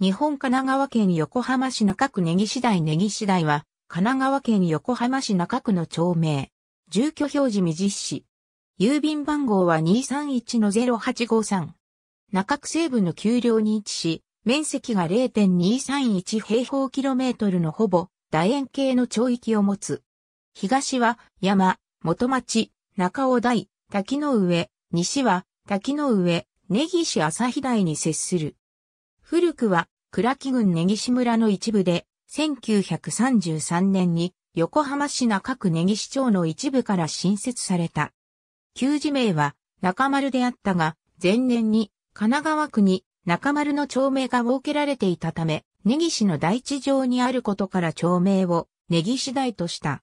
日本神奈川県横浜市中区根岸台根岸台は、神奈川県横浜市中区の町名。住居表示未実施。郵便番号は231-0853。中区西部の丘陵に位置し、面積が0.231平方キロメートルのほぼ、楕円形の町域を持つ。東は山、元町、中尾台、滝の上、西は滝の上、根岸朝日台に接する。古くは倉木郡根岸村の一部で、1933年に横浜市中区根岸町の一部から新設された。旧字名は中丸であったが、前年に神奈川区に中丸の町名が設けられていたため、根岸の大地上にあることから町名を根岸台とした。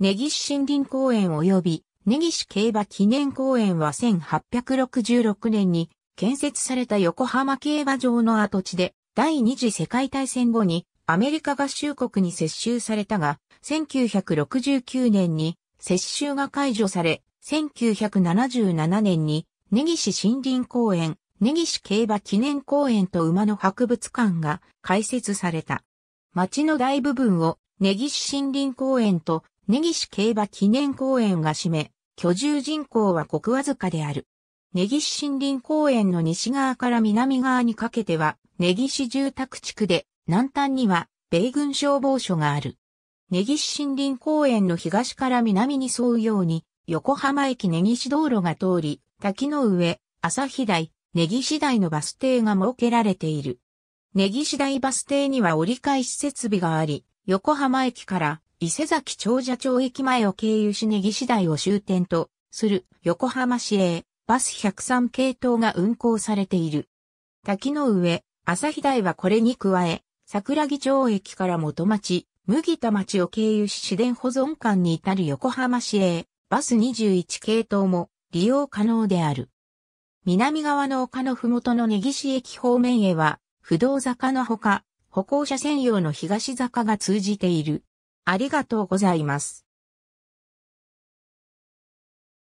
根岸森林公園及び根岸競馬記念公園は1866年に建設された横浜競馬場の跡地で第二次世界大戦後にアメリカ合衆国に接収されたが、1969年に接収が解除され、1977年に根岸森林公園、根岸競馬記念公園と馬の博物館が開設された。町の大部分を根岸森林公園と根岸競馬記念公園が占め、居住人口は国わずかである。根岸森林公園の西側から南側にかけては、根岸住宅地区で南端には米軍消防署がある。根岸森林公園の東から南に沿うように横浜駅根岸道路が通り、滝の上、朝日台、根岸台のバス停が設けられている。根岸台バス停には折り返し設備があり、横浜駅から伊勢崎長者町駅前を経由し根岸台を終点とする横浜市営バス103系統が運行されている。滝の上、朝日台はこれに加え、桜木町駅から元町、麦田町を経由し市電保存館に至る横浜市営、バス21系統も利用可能である。南側の丘のふもとの根岸駅方面へは、不動坂のほか、歩行者専用の東坂が通じている。ありがとうございます。